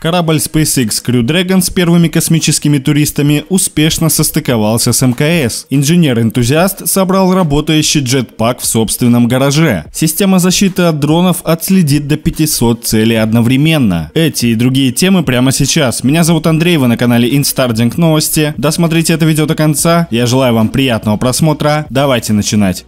Корабль SpaceX Crew Dragon с первыми космическими туристами успешно состыковался с МКС. Инженер-энтузиаст собрал работающий джетпак в собственном гараже. Система защиты от дронов отследит до 500 целей одновременно. Эти и другие темы прямо сейчас. Меня зовут Андрей, вы на канале Инстардинг Новости. Досмотрите это видео до конца. Я желаю вам приятного просмотра. Давайте начинать.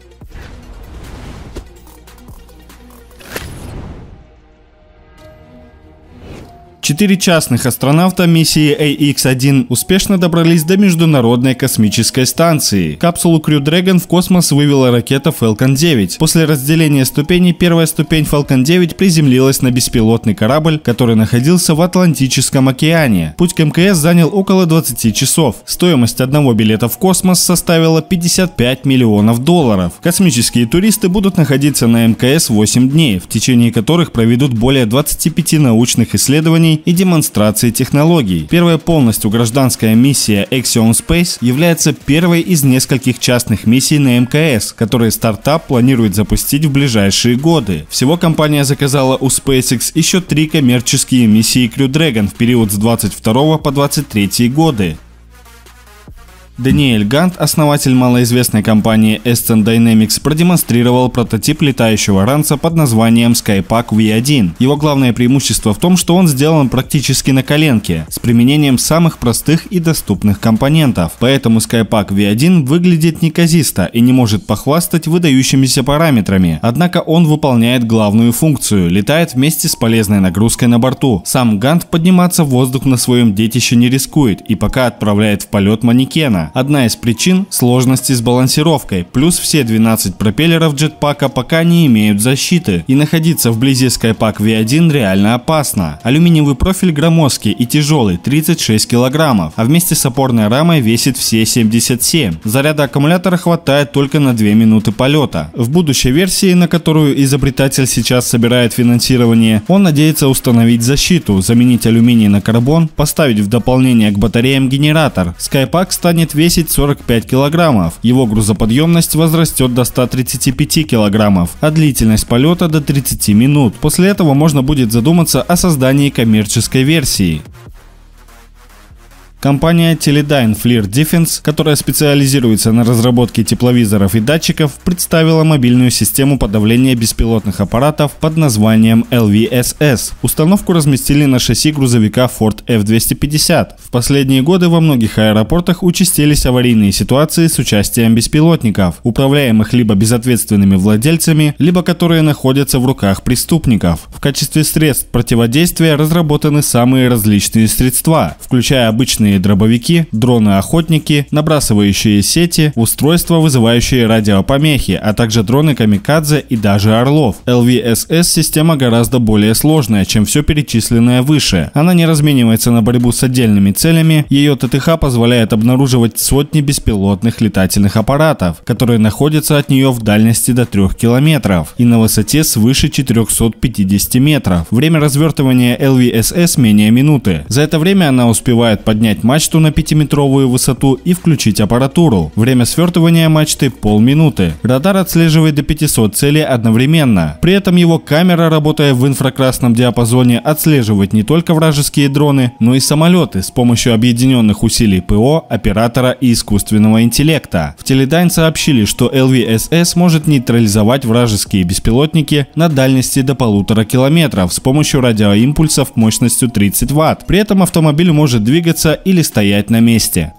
Четыре частных астронавта миссии AX-1 успешно добрались до Международной космической станции. Капсулу Crew Dragon в космос вывела ракета Falcon 9. После разделения ступеней первая ступень Falcon 9 приземлилась на беспилотный корабль, который находился в Атлантическом океане. Путь к МКС занял около 20 часов. Стоимость одного билета в космос составила 55 миллионов долларов. Космические туристы будут находиться на МКС 8 дней, в течение которых проведут более 25 научных исследований и демонстрации технологий. Первая полностью гражданская миссия Axion Space является первой из нескольких частных миссий на МКС, которые стартап планирует запустить в ближайшие годы. Всего компания заказала у SpaceX еще три коммерческие миссии Crew Dragon в период с 22 по 23 годы. Даниэль Гант, основатель малоизвестной компании Aston Dynamics, продемонстрировал прототип летающего ранца под названием Skypack V1. Его главное преимущество в том, что он сделан практически на коленке, с применением самых простых и доступных компонентов. Поэтому Skypack V1 выглядит неказисто и не может похвастать выдающимися параметрами. Однако он выполняет главную функцию – летает вместе с полезной нагрузкой на борту. Сам Гант подниматься в воздух на своем детище не рискует и пока отправляет в полет манекена, Одна из причин – сложности с балансировкой, плюс все 12 пропеллеров джетпака пока не имеют защиты, и находиться вблизи Skypack V1 реально опасно. Алюминиевый профиль громоздкий и тяжелый – 36 килограммов, а вместе с опорной рамой весит все 77. Заряда аккумулятора хватает только на 2 минуты полета. В будущей версии, на которую изобретатель сейчас собирает финансирование, он надеется установить защиту, заменить алюминий на карбон, поставить в дополнение к батареям генератор. Skypack станет будет весить 45 килограммов. Его грузоподъемность возрастет до 135 килограммов, а длительность полета до 30 минут. После этого можно будет задуматься о создании коммерческой версии. Компания Teledyne FLIR Defense, которая специализируется на разработке тепловизоров и датчиков, представила мобильную систему подавления беспилотных аппаратов под названием LVSS. Установку разместили на шасси грузовика Ford F-250. В последние годы во многих аэропортах участились аварийные ситуации с участием беспилотников, управляемых либо безответственными владельцами, либо которые находятся в руках преступников. В качестве средств противодействия разработаны самые различные средства, включая обычные ручные дробовики, дроны-охотники, набрасывающие сети, устройства, вызывающие радиопомехи, а также дроны Камикадзе и даже Орлов. LVSS система гораздо более сложная, чем все перечисленное выше. Она не разменивается на борьбу с отдельными целями, ее ТТХ позволяет обнаруживать сотни беспилотных летательных аппаратов, которые находятся от нее в дальности до 3 километров и на высоте свыше 450 метров. Время развертывания LVSS менее минуты. За это время она успевает поднять поднять мачту на 5-метровую высоту и включить аппаратуру. Время свертывания мачты полминуты. Радар отслеживает до 500 целей одновременно. При этом его камера, работая в инфракрасном диапазоне, отслеживает не только вражеские дроны, но и самолеты с помощью объединенных усилий ПО, оператора и искусственного интеллекта. В Теледайн сообщили, что LVSS может нейтрализовать вражеские беспилотники на дальности до полутора километров с помощью радиоимпульсов мощностью 30 Вт. При этом автомобиль может двигаться и или стоять на месте.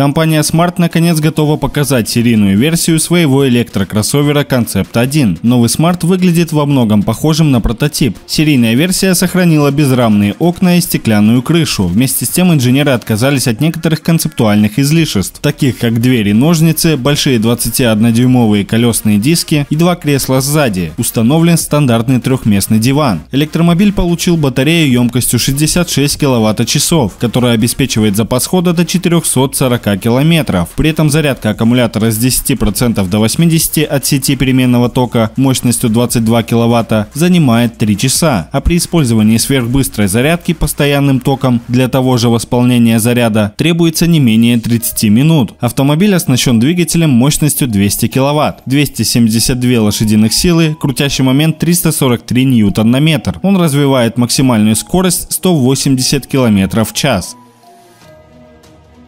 Компания Smart наконец готова показать серийную версию своего электрокроссовера Concept 1. Новый Smart выглядит во многом похожим на прототип. Серийная версия сохранила безрамные окна и стеклянную крышу. Вместе с тем инженеры отказались от некоторых концептуальных излишеств, таких как двери-ножницы, большие 21-дюймовые колесные диски и два кресла сзади. Установлен стандартный трехместный диван. Электромобиль получил батарею емкостью 66 кВт-часов, которая обеспечивает запас хода до 440 40 километров. При этом зарядка аккумулятора с 10% до 80% от сети переменного тока мощностью 22 кВт занимает 3 часа, а при использовании сверхбыстрой зарядки постоянным током для того же восполнения заряда требуется не менее 30 минут. Автомобиль оснащен двигателем мощностью 200 кВт, 272 лошадиных силы, крутящий момент 343 ньютон на метр. Он развивает максимальную скорость 180 км в час.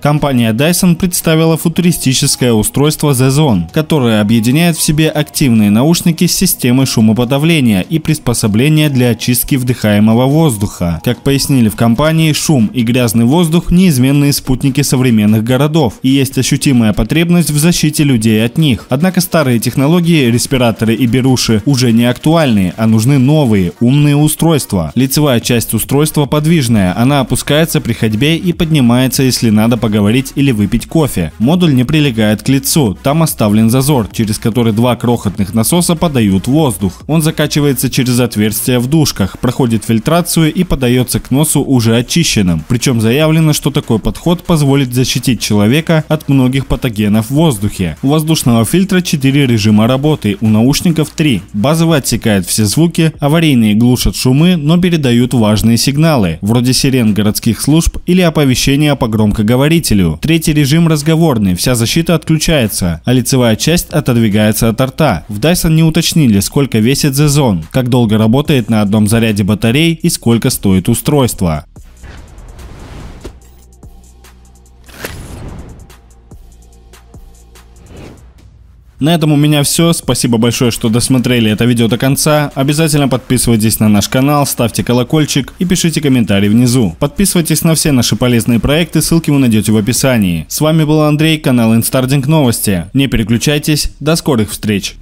Компания Dyson представила футуристическое устройство The Zone, которое объединяет в себе активные наушники с системой шумоподавления и приспособления для очистки вдыхаемого воздуха. Как пояснили в компании, шум и грязный воздух – неизменные спутники современных городов, и есть ощутимая потребность в защите людей от них. Однако старые технологии, респираторы и беруши уже не актуальны, а нужны новые, умные устройства. Лицевая часть устройства подвижная, она опускается при ходьбе и поднимается, если надо по поговорить или выпить кофе. Модуль не прилегает к лицу, там оставлен зазор, через который два крохотных насоса подают воздух. Он закачивается через отверстие в душках, проходит фильтрацию и подается к носу уже очищенным. Причем заявлено, что такой подход позволит защитить человека от многих патогенов в воздухе. У воздушного фильтра 4 режима работы, у наушников 3. Базовый отсекает все звуки, аварийные глушат шумы, но передают важные сигналы, вроде сирен городских служб или оповещения по громкоговорителю зрителю. Третий режим разговорный, вся защита отключается, а лицевая часть отодвигается от рта. В Dyson не уточнили, сколько весит The Zone, как долго работает на одном заряде батарей и сколько стоит устройство. На этом у меня все. Спасибо большое, что досмотрели это видео до конца. Обязательно подписывайтесь на наш канал, ставьте колокольчик и пишите комментарии внизу. Подписывайтесь на все наши полезные проекты, ссылки вы найдете в описании. С вами был Андрей, канал Инстардинг Новости. Не переключайтесь, до скорых встреч!